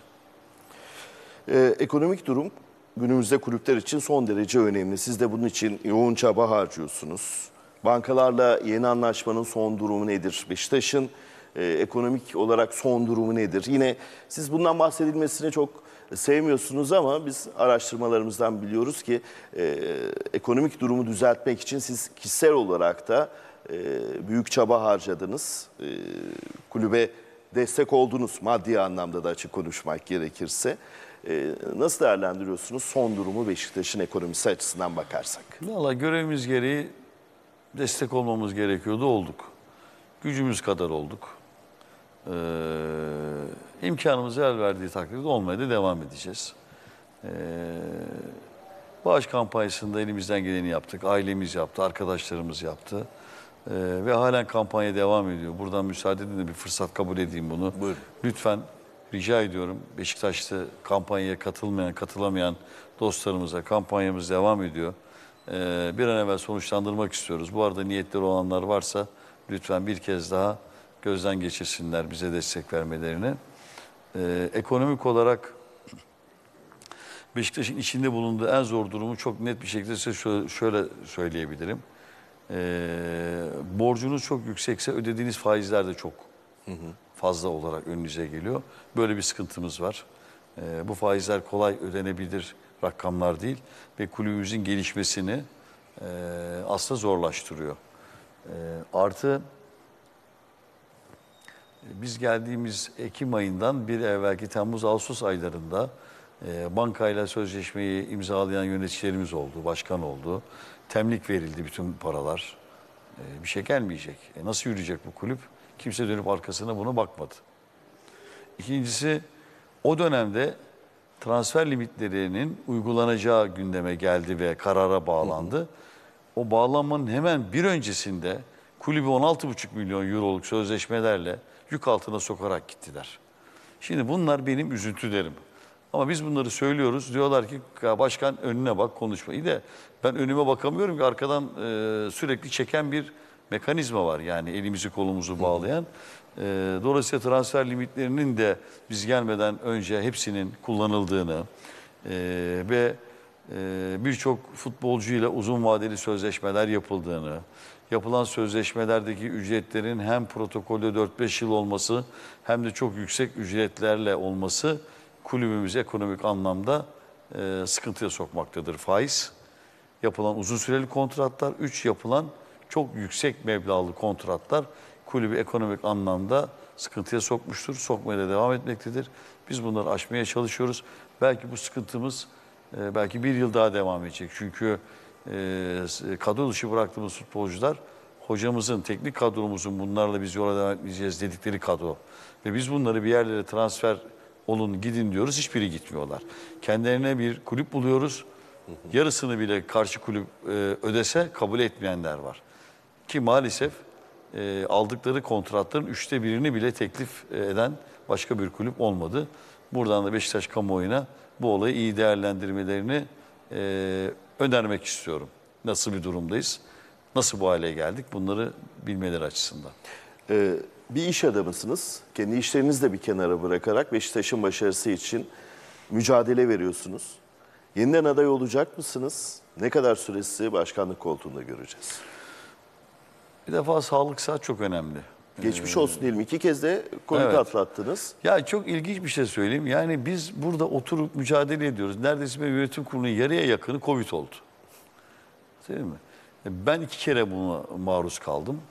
E, ekonomik durum günümüzde kulüpler için son derece önemli. Siz de bunun için yoğun çaba harcıyorsunuz. Bankalarla yeni anlaşmanın son durumu nedir? Beşiktaş'ın e, ekonomik olarak son durumu nedir? Yine siz bundan bahsedilmesini çok sevmiyorsunuz ama biz araştırmalarımızdan biliyoruz ki e, ekonomik durumu düzeltmek için siz kişisel olarak da e, büyük çaba harcadınız. E, kulübe destek oldunuz maddi anlamda da açık konuşmak gerekirse. Ee, nasıl değerlendiriyorsunuz son durumu Beşiktaş'ın ekonomisi açısından bakarsak? Valla görevimiz gereği destek olmamız gerekiyordu olduk. Gücümüz kadar olduk. Ee, imkanımız el verdiği takdirde olmaya da devam edeceğiz. Ee, bağış kampanyasında elimizden geleni yaptık. Ailemiz yaptı, arkadaşlarımız yaptı. Ee, ve halen kampanya devam ediyor. Buradan müsaade edin de bir fırsat kabul edeyim bunu. Buyurun. Lütfen rica ediyorum Beşiktaş'ta kampanyaya katılmayan, katılamayan dostlarımıza kampanyamız devam ediyor. Ee, bir an evvel sonuçlandırmak istiyoruz. Bu arada niyetleri olanlar varsa lütfen bir kez daha gözden geçirsinler bize destek vermelerini. Ee, ekonomik olarak Beşiktaş'ın içinde bulunduğu en zor durumu çok net bir şekilde size şöyle söyleyebilirim. Ee, borcunuz çok yüksekse ödediğiniz faizler de çok. Hı hı fazla olarak önünüze geliyor. Böyle bir sıkıntımız var. E, bu faizler kolay ödenebilir rakamlar değil ve kulübümüzün gelişmesini e, aslında zorlaştırıyor. E, artı biz geldiğimiz Ekim ayından bir evvelki Temmuz-Ağustos aylarında e, bankayla sözleşmeyi imzalayan yöneticilerimiz oldu, başkan oldu. Temlik verildi bütün paralar. E, bir şey gelmeyecek. E, nasıl yürüyecek bu kulüp? Kimse dönüp arkasına buna bakmadı. İkincisi o dönemde transfer limitlerinin uygulanacağı gündeme geldi ve karara bağlandı. O bağlanmanın hemen bir öncesinde kulübü 16,5 milyon euroluk sözleşmelerle yük altına sokarak gittiler. Şimdi bunlar benim üzüntülerim. Ama biz bunları söylüyoruz. Diyorlar ki başkan önüne bak konuşma. İyi de ben önüme bakamıyorum ki arkadan e, sürekli çeken bir mekanizma var. Yani elimizi kolumuzu bağlayan. E, dolayısıyla transfer limitlerinin de biz gelmeden önce hepsinin kullanıldığını e, ve e, birçok futbolcuyla uzun vadeli sözleşmeler yapıldığını, yapılan sözleşmelerdeki ücretlerin hem protokolde 4-5 yıl olması hem de çok yüksek ücretlerle olması kulübümüz ekonomik anlamda e, sıkıntıya sokmaktadır. Faiz, yapılan uzun süreli kontratlar, 3 yapılan çok yüksek meblağlı kontratlar kulübü ekonomik anlamda sıkıntıya sokmuştur. Sokmaya da devam etmektedir. Biz bunları aşmaya çalışıyoruz. Belki bu sıkıntımız e, belki bir yıl daha devam edecek. Çünkü e, e kadro dışı bıraktığımız futbolcular hocamızın, teknik kadromuzun bunlarla biz yola devam etmeyeceğiz dedikleri kadro. Ve biz bunları bir yerlere transfer olun gidin diyoruz. Hiçbiri gitmiyorlar. Kendilerine bir kulüp buluyoruz. Yarısını bile karşı kulüp e, ödese kabul etmeyenler var. Ki maalesef e, aldıkları kontratların üçte birini bile teklif e, eden başka bir kulüp olmadı. Buradan da Beşiktaş kamuoyuna bu olayı iyi değerlendirmelerini e, önermek istiyorum. Nasıl bir durumdayız? Nasıl bu hale geldik? Bunları bilmeleri açısından. Ee, bir iş adamısınız. Kendi işlerinizi de bir kenara bırakarak Beşiktaş'ın başarısı için mücadele veriyorsunuz. Yeniden aday olacak mısınız? Ne kadar süresi başkanlık koltuğunda göreceğiz? Bir defa sağlık saat çok önemli. Geçmiş ee, olsun diyelim. İki kez de Covid Evet. atlattınız. Ya çok ilginç bir şey söyleyeyim. Yani biz burada oturup mücadele ediyoruz. Neredeyse bir yönetim kurulunun yarıya yakını Covid oldu. Değil mi? E, ben iki kere buna maruz kaldım.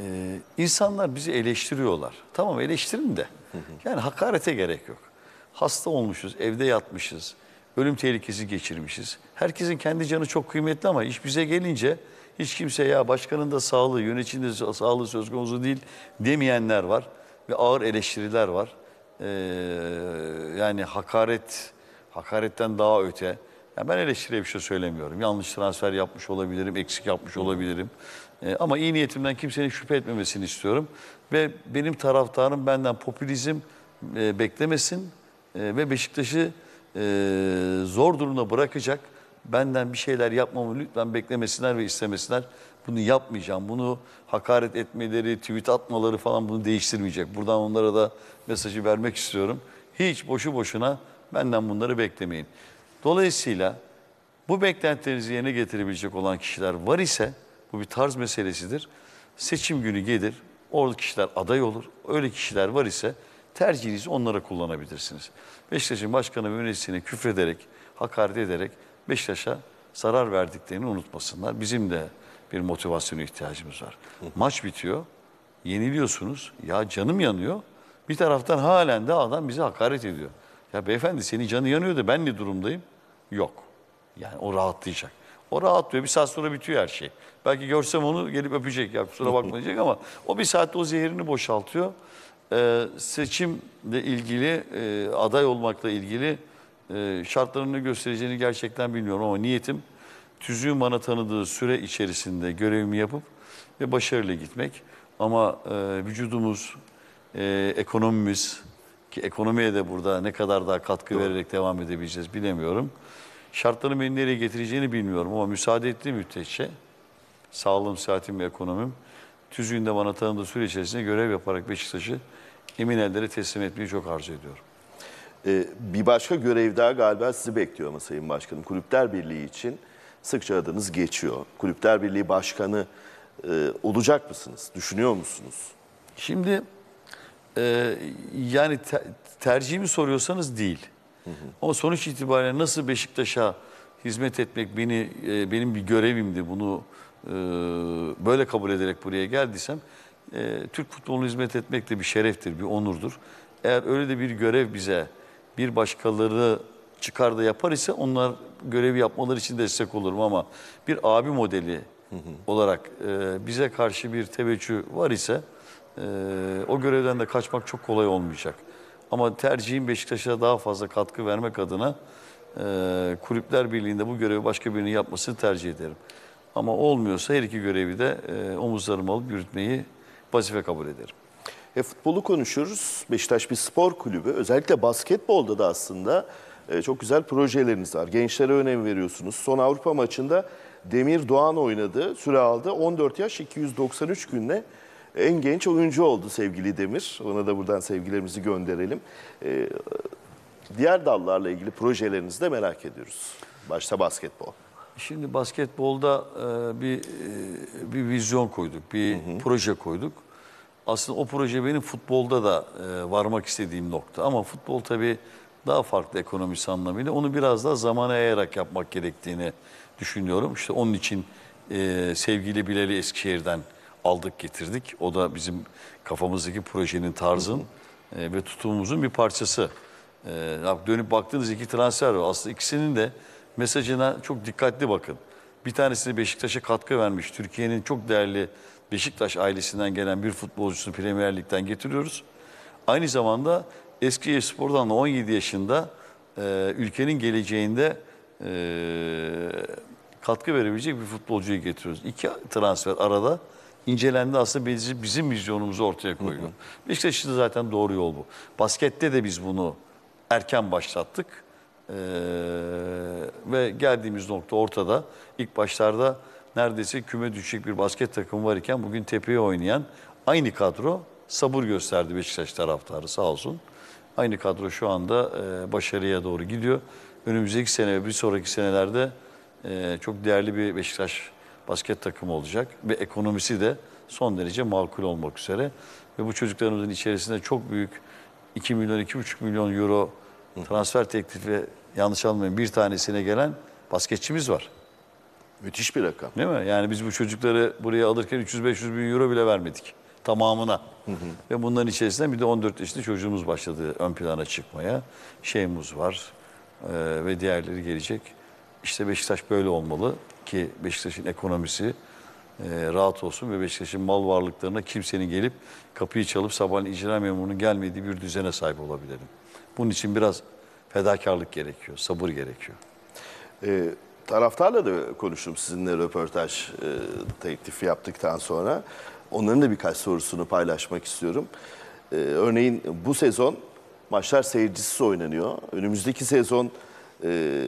Ee, insanlar bizi eleştiriyorlar. Tamam eleştirin de. Yani hakarete gerek yok. Hasta olmuşuz, evde yatmışız, ölüm tehlikesi geçirmişiz. Herkesin kendi canı çok kıymetli ama iş bize gelince hiç kimse ya başkanın da sağlığı, yöneticinin de sağlığı söz konusu değil demeyenler var. Ve ağır eleştiriler var. Ee, yani hakaret, hakaretten daha öte. Yani ben eleştiriye bir şey söylemiyorum. Yanlış transfer yapmış olabilirim, eksik yapmış olabilirim. Ee, ama iyi niyetimden kimsenin şüphe etmemesini istiyorum. Ve benim taraftarım benden popülizm e, beklemesin e, ve Beşiktaş'ı e, zor durumda bırakacak benden bir şeyler yapmamı lütfen beklemesinler ve istemesinler. Bunu yapmayacağım. Bunu hakaret etmeleri, tweet atmaları falan bunu değiştirmeyecek. Buradan onlara da mesajı vermek istiyorum. Hiç boşu boşuna benden bunları beklemeyin. Dolayısıyla bu beklentilerinizi yerine getirebilecek olan kişiler var ise bu bir tarz meselesidir. Seçim günü gelir, orada kişiler aday olur. Öyle kişiler var ise tercihinizi onlara kullanabilirsiniz. Beşiktaş'ın başkanı ve yöneticisine küfrederek, hakaret ederek Beşiktaş'a zarar verdiklerini unutmasınlar. Bizim de bir motivasyona ihtiyacımız var. Maç bitiyor, yeniliyorsunuz. Ya canım yanıyor. Bir taraftan halen de adam bize hakaret ediyor. Ya beyefendi senin canı yanıyor da ben ne durumdayım? Yok. Yani o rahatlayacak. O rahatlıyor. Bir saat sonra bitiyor her şey. Belki görsem onu gelip öpecek. Ya kusura bakma diyecek ama o bir saatte o zehirini boşaltıyor. Ee, seçimle ilgili, e, aday olmakla ilgili e, şartlarını göstereceğini gerçekten bilmiyorum ama niyetim tüzüğün bana tanıdığı süre içerisinde görevimi yapıp ve başarıyla gitmek. Ama e, vücudumuz, e, ekonomimiz ki ekonomiye de burada ne kadar daha katkı Doğru. vererek devam edebileceğiz bilemiyorum. Şartların beni nereye getireceğini bilmiyorum ama müsaade ettiği müddetçe sağlığım, sıhhatim ve ekonomim tüzüğünde bana tanıdığı süre içerisinde görev yaparak Beşiktaş'ı emin ellere teslim etmeyi çok arzu ediyorum. Ee, bir başka görev daha galiba sizi bekliyor ama Sayın Başkanım. Kulüpler Birliği için sıkça adınız geçiyor. Kulüpler Birliği Başkanı e, olacak mısınız? Düşünüyor musunuz? Şimdi e, yani te, tercihimi soruyorsanız değil. Hı hı. Ama sonuç itibariyle nasıl Beşiktaş'a hizmet etmek beni e, benim bir görevimdi. Bunu e, böyle kabul ederek buraya geldiysem e, Türk futboluna hizmet etmek de bir şereftir, bir onurdur. Eğer öyle de bir görev bize bir başkaları çıkar da yapar ise onlar görevi yapmaları için destek olurum ama bir abi modeli olarak e, bize karşı bir teveccüh var ise e, o görevden de kaçmak çok kolay olmayacak. Ama tercihim Beşiktaş'a daha fazla katkı vermek adına e, Kulüpler Birliği'nde bu görevi başka birinin yapmasını tercih ederim. Ama olmuyorsa her iki görevi de e, omuzlarıma alıp yürütmeyi vazife kabul ederim. E, futbolu konuşuruz. Beşiktaş bir spor kulübü. Özellikle basketbolda da aslında e, çok güzel projeleriniz var. Gençlere önem veriyorsunuz. Son Avrupa maçında Demir Doğan oynadı, süre aldı. 14 yaş 293 günle en genç oyuncu oldu sevgili Demir. Ona da buradan sevgilerimizi gönderelim. E, diğer dallarla ilgili projelerinizi de merak ediyoruz. Başta basketbol. Şimdi basketbolda e, bir e, bir vizyon koyduk, bir hı hı. proje koyduk. Aslında o proje benim futbolda da e, varmak istediğim nokta. Ama futbol tabii daha farklı ekonomisi anlamıyla. Onu biraz daha zamana yayarak yapmak gerektiğini düşünüyorum. İşte onun için e, sevgili Bilal'i Eskişehir'den aldık getirdik. O da bizim kafamızdaki projenin tarzın e, ve tutumumuzun bir parçası. E, dönüp baktığınız iki transfer var. Aslında ikisinin de mesajına çok dikkatli bakın. Bir tanesi Beşiktaş'a katkı vermiş. Türkiye'nin çok değerli Beşiktaş ailesinden gelen bir futbolcusunu Premier Lig'den getiriyoruz. Aynı zamanda eski Spor'dan 17 yaşında e, ülkenin geleceğinde e, katkı verebilecek bir futbolcuyu getiriyoruz. İki transfer arada incelendi aslında bizim, bizim vizyonumuzu ortaya koyuyor. Hı hı. zaten doğru yol bu. Baskette de biz bunu erken başlattık. Ee, ve geldiğimiz nokta ortada. İlk başlarda neredeyse küme düşecek bir basket takımı var iken bugün tepeye oynayan aynı kadro sabır gösterdi Beşiktaş taraftarı sağ olsun. Aynı kadro şu anda e, başarıya doğru gidiyor. Önümüzdeki sene ve bir sonraki senelerde e, çok değerli bir Beşiktaş basket takımı olacak. Ve ekonomisi de son derece makul olmak üzere. Ve bu çocuklarımızın içerisinde çok büyük 2 milyon, 2,5 milyon euro transfer teklifi yanlış almayın bir tanesine gelen basketçimiz var. Müthiş bir rakam. Değil mi? Yani biz bu çocukları buraya alırken 300-500 bin euro bile vermedik. Tamamına. Hı hı. Ve bunların içerisinde bir de 14 yaşında çocuğumuz başladı ön plana çıkmaya. Şeyimiz var e, ve diğerleri gelecek. İşte Beşiktaş böyle olmalı ki Beşiktaş'ın ekonomisi e, rahat olsun ve Beşiktaş'ın mal varlıklarına kimsenin gelip kapıyı çalıp sabahleyin icra memurunun gelmediği bir düzene sahip olabilirim. Bunun için biraz fedakarlık gerekiyor, sabır gerekiyor. Ee, taraftarla da konuştum sizinle röportaj e, teklifi yaptıktan sonra. Onların da birkaç sorusunu paylaşmak istiyorum. E, örneğin bu sezon maçlar seyircisiz oynanıyor. Önümüzdeki sezon e,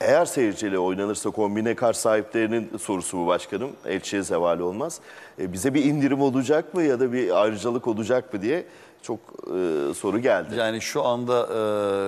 eğer seyirciyle oynanırsa kombine kar sahiplerinin sorusu bu başkanım. Elçiye zeval olmaz. E, bize bir indirim olacak mı ya da bir ayrıcalık olacak mı diye çok e, soru geldi. Yani şu anda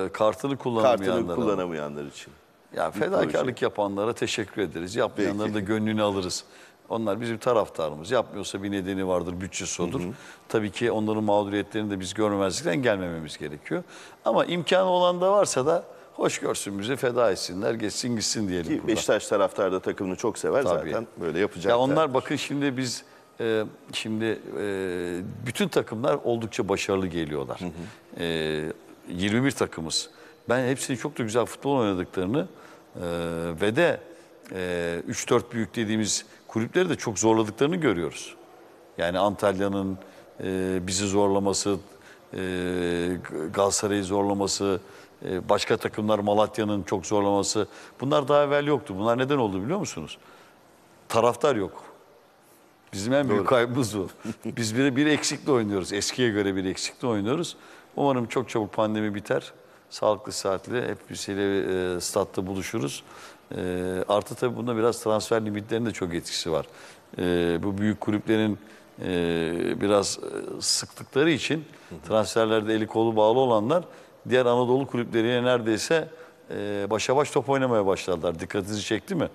e, kartını kullanamayanlar. Kartını kullanamayanlar için. Ya fedakarlık yapanlara teşekkür ederiz. Yapmayanların da gönlünü alırız. Onlar bizim taraftarımız. Yapmıyorsa bir nedeni vardır, bütçesi olur. Hı hı. Tabii ki onların mağduriyetlerini de biz görmemezlikten gelmememiz gerekiyor. Ama imkanı olan da varsa da hoş görsün bizi feda etsinler, geçsin gitsin diyelim. Ki burada. Beşiktaş taraftarı da takımını çok sever Tabii. zaten böyle yapacaklar. Ya onlar bakın şimdi biz e, şimdi e, bütün takımlar oldukça başarılı geliyorlar. Hı hı. E, 21 takımız. Ben hepsini çok da güzel futbol oynadıklarını e, ve de e, 3-4 büyük dediğimiz kulüpleri de çok zorladıklarını görüyoruz. Yani Antalya'nın e, bizi zorlaması, e, Galatasaray'ı zorlaması, e, başka takımlar Malatya'nın çok zorlaması. Bunlar daha evvel yoktu. Bunlar neden oldu biliyor musunuz? Taraftar yok. Bizim en büyük kaybımız bu. Biz bir, bir eksikle oynuyoruz. Eskiye göre bir eksikle oynuyoruz. Umarım çok çabuk pandemi biter. Sağlıklı saatli hep Hüseyin'le e, statta buluşuruz. E, artı tabii bunda biraz transfer limitlerinin de çok etkisi var. E, bu büyük kulüplerin e, biraz e, sıktıkları için transferlerde eli kolu bağlı olanlar diğer Anadolu kulüplerine neredeyse e, başa baş top oynamaya başladılar. Dikkatinizi çekti mi?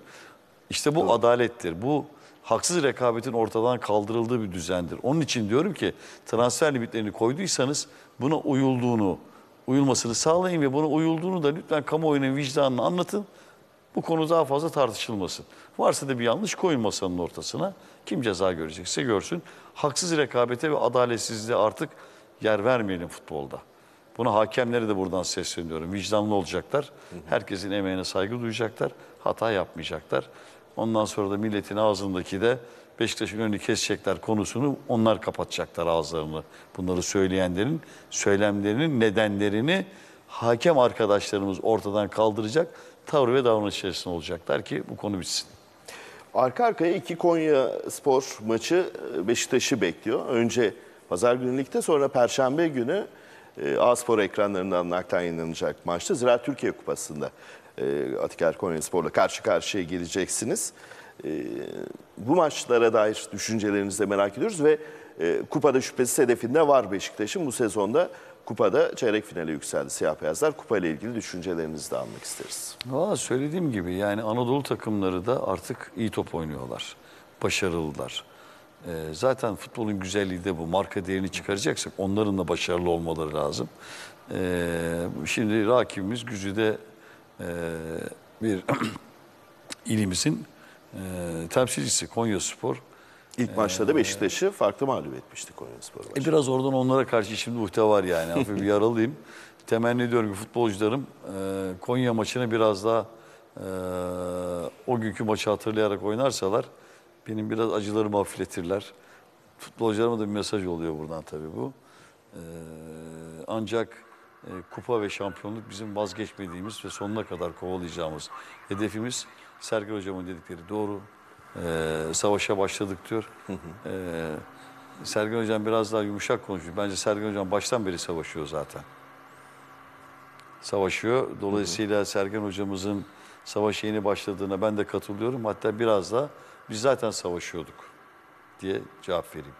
İşte bu Doğru. adalettir. Bu haksız rekabetin ortadan kaldırıldığı bir düzendir. Onun için diyorum ki transfer limitlerini koyduysanız buna uyulduğunu, uyulmasını sağlayın ve buna uyulduğunu da lütfen kamuoyunun vicdanını anlatın. Bu konu daha fazla tartışılmasın. Varsa da bir yanlış koyun masanın ortasına. Kim ceza görecekse görsün. Haksız rekabete ve adaletsizliğe artık yer vermeyelim futbolda. Buna hakemlere de buradan sesleniyorum. Vicdanlı olacaklar. Herkesin emeğine saygı duyacaklar. Hata yapmayacaklar. Ondan sonra da milletin ağzındaki de Beşiktaş'ın önünü kesecekler konusunu onlar kapatacaklar ağızlarını. Bunları söyleyenlerin, söylemlerinin nedenlerini hakem arkadaşlarımız ortadan kaldıracak tavır ve davranış içerisinde olacaklar ki bu konu bitsin. Arka arkaya iki Konya spor maçı e, Beşiktaş'ı bekliyor. Önce pazar günü sonra perşembe günü e, A-Spor ekranlarından naklen yayınlanacak maçta Ziraat Türkiye Kupası'nda e, Atiker Konya Spor'la karşı karşıya geleceksiniz. Ee, bu maçlara dair düşüncelerinizi de merak ediyoruz ve e, kupada şüphesiz hedefinde var Beşiktaş'ın bu sezonda kupada çeyrek finale yükseldi siyah beyazlar. Kupa ile ilgili düşüncelerinizi de almak isteriz. Aa söylediğim gibi yani Anadolu takımları da artık iyi top oynuyorlar. Başarılılar. E, zaten futbolun güzelliği de bu. Marka değerini çıkaracaksak onların da başarılı olmaları lazım. E, şimdi rakibimiz gücüde e, bir ilimizin e, temsilcisi Konya Spor. İlk maçta ee, da Beşiktaş'ı farklı mağlup etmişti Konya Spor E, biraz oradan onlara karşı şimdi uhde var yani. Hafif bir yaralıyım. Temenni ediyorum ki futbolcularım e, Konya maçını biraz daha e, o günkü maçı hatırlayarak oynarsalar benim biraz acılarımı hafifletirler. Futbolcularıma da bir mesaj oluyor buradan tabii bu. E, ancak e, kupa ve şampiyonluk bizim vazgeçmediğimiz ve sonuna kadar kovalayacağımız hedefimiz. Sergen Hocam'ın dedikleri doğru. Ee, savaşa başladık diyor. Ee, Sergil Hocam biraz daha yumuşak konuşuyor. Bence Sergen Hocam baştan beri savaşıyor zaten. Savaşıyor. Dolayısıyla Sergen Hocamızın savaş yeni başladığına ben de katılıyorum. Hatta biraz da biz zaten savaşıyorduk diye cevap vereyim.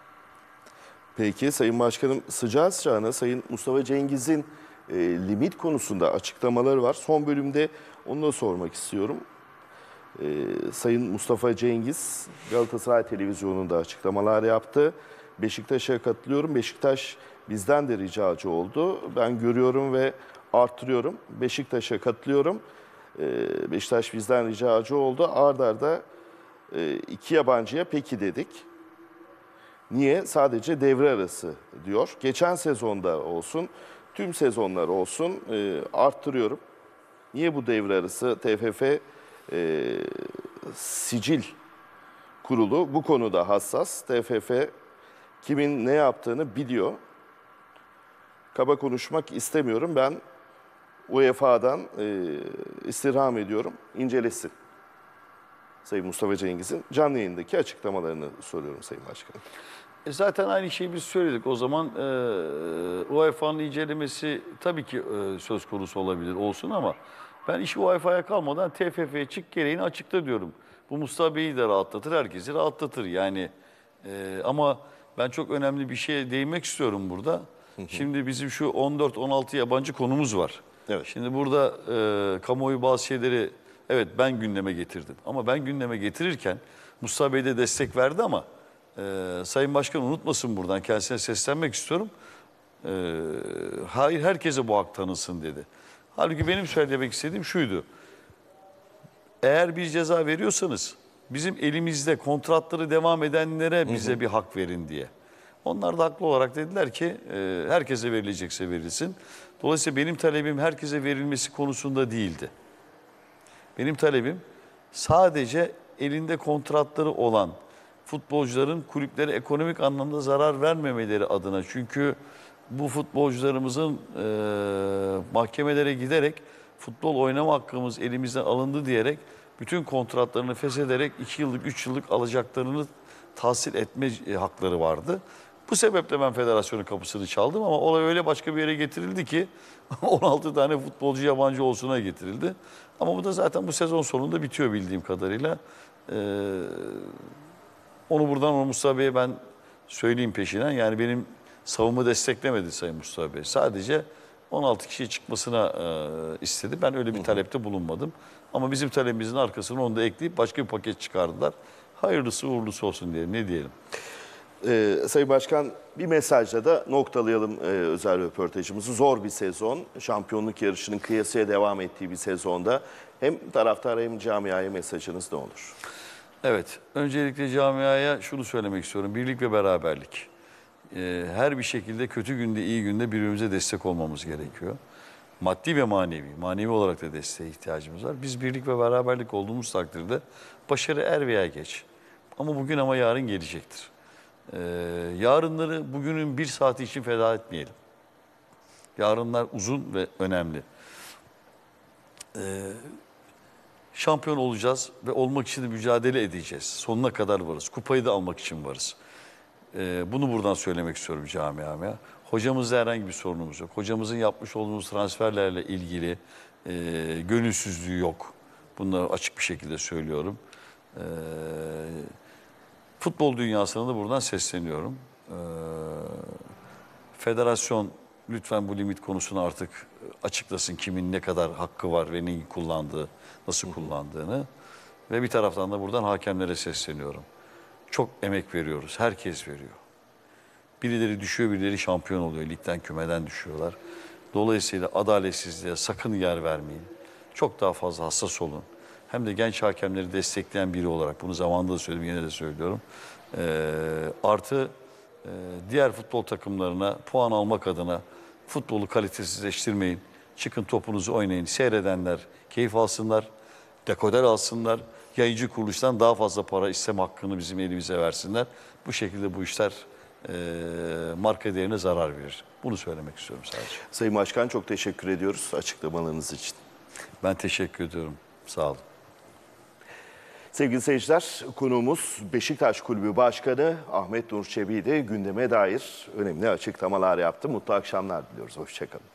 Peki Sayın Başkanım sıcağı sıcağına Sayın Mustafa Cengiz'in e, limit konusunda açıklamaları var. Son bölümde onu da sormak istiyorum. Ee, Sayın Mustafa Cengiz Galatasaray Televizyonu'nda açıklamalar yaptı. Beşiktaş'a katılıyorum. Beşiktaş bizden de ricacı oldu. Ben görüyorum ve artırıyorum. Beşiktaş'a katılıyorum. Ee, Beşiktaş bizden ricacı oldu. Ardarda e, iki yabancıya peki dedik. Niye? Sadece devre arası diyor. Geçen sezonda olsun, tüm sezonlar olsun e, arttırıyorum. Niye bu devre arası TFF e, sicil kurulu bu konuda hassas. TFF kimin ne yaptığını biliyor. Kaba konuşmak istemiyorum. Ben UEFA'dan e, istirham ediyorum. İncelesin. Sayın Mustafa Cengiz'in canlı yayındaki açıklamalarını soruyorum Sayın Başkanım. E zaten aynı şeyi biz söyledik. O zaman e, UEFA'nın incelemesi tabii ki e, söz konusu olabilir olsun ama ben işi bu Wi-Fi'ye kalmadan TFF'ye çık gereğini açıkta diyorum. Bu Mustafa Bey'i de rahatlatır, herkesi rahatlatır yani. E, ama ben çok önemli bir şeye değinmek istiyorum burada. Şimdi bizim şu 14-16 yabancı konumuz var. Evet. Şimdi burada e, kamuoyu bazı şeyleri evet ben gündeme getirdim. Ama ben gündeme getirirken Mustafa Bey de destek verdi ama e, Sayın Başkan unutmasın buradan kendisine seslenmek istiyorum. E, hayır herkese bu hak tanısın dedi. Halbuki benim söylemek istediğim şuydu. Eğer bir ceza veriyorsanız bizim elimizde kontratları devam edenlere bize bir hak verin diye. Onlar da haklı olarak dediler ki e, herkese verilecekse verilsin. Dolayısıyla benim talebim herkese verilmesi konusunda değildi. Benim talebim sadece elinde kontratları olan futbolcuların kulüplere ekonomik anlamda zarar vermemeleri adına. Çünkü bu futbolcularımızın e, mahkemelere giderek futbol oynama hakkımız elimizden alındı diyerek bütün kontratlarını feshederek 2 yıllık 3 yıllık alacaklarını tahsil etme e, hakları vardı. Bu sebeple ben federasyonun kapısını çaldım ama olay öyle başka bir yere getirildi ki 16 tane futbolcu yabancı olsuna getirildi. Ama bu da zaten bu sezon sonunda bitiyor bildiğim kadarıyla. Ee, onu buradan Musa Bey'e ben söyleyeyim peşinden. Yani benim savunma desteklemedi Sayın Mustafa Bey. Sadece 16 kişi çıkmasına e, istedi. Ben öyle bir talepte bulunmadım. Ama bizim talebimizin arkasını onu da ekleyip başka bir paket çıkardılar. Hayırlısı uğurlusu olsun diye ne diyelim. Ee, Sayın Başkan bir mesajla da noktalayalım e, özel röportajımızı. Zor bir sezon, şampiyonluk yarışının kıyasıya devam ettiği bir sezonda hem taraftara hem camiaya mesajınız ne olur? Evet, öncelikle camiaya şunu söylemek istiyorum. Birlik ve beraberlik e, her bir şekilde kötü günde iyi günde birbirimize destek olmamız gerekiyor. Maddi ve manevi, manevi olarak da desteğe ihtiyacımız var. Biz birlik ve beraberlik olduğumuz takdirde başarı er veya geç. Ama bugün ama yarın gelecektir. Ee, yarınları bugünün bir saati için feda etmeyelim. Yarınlar uzun ve önemli. Ee, şampiyon olacağız ve olmak için mücadele edeceğiz. Sonuna kadar varız. Kupayı da almak için varız. E, bunu buradan söylemek istiyorum camiamaya. Hocamızda herhangi bir sorunumuz yok. Hocamızın yapmış olduğumuz transferlerle ilgili e, gönülsüzlüğü yok. Bunları açık bir şekilde söylüyorum. E, futbol dünyasına da buradan sesleniyorum. E, federasyon lütfen bu limit konusunu artık açıklasın. Kimin ne kadar hakkı var ve neyi kullandığı, nasıl kullandığını. Ve bir taraftan da buradan hakemlere sesleniyorum. Çok emek veriyoruz. Herkes veriyor. Birileri düşüyor, birileri şampiyon oluyor. Ligden, kümeden düşüyorlar. Dolayısıyla adaletsizliğe sakın yer vermeyin. Çok daha fazla hassas olun. Hem de genç hakemleri destekleyen biri olarak bunu zamanında da söyledim, yine de söylüyorum. Ee, artı e, diğer futbol takımlarına puan almak adına futbolu kalitesizleştirmeyin. Çıkın topunuzu oynayın. Seyredenler keyif alsınlar, dekoder alsınlar yayıncı kuruluştan daha fazla para istem hakkını bizim elimize versinler. Bu şekilde bu işler e, marka değerine zarar verir. Bunu söylemek istiyorum sadece. Sayın Başkan çok teşekkür ediyoruz açıklamalarınız için. Ben teşekkür ediyorum. Sağ olun. Sevgili seyirciler, konuğumuz Beşiktaş Kulübü Başkanı Ahmet Nur Çebi gündeme dair önemli açıklamalar yaptı. Mutlu akşamlar diliyoruz. Hoşçakalın.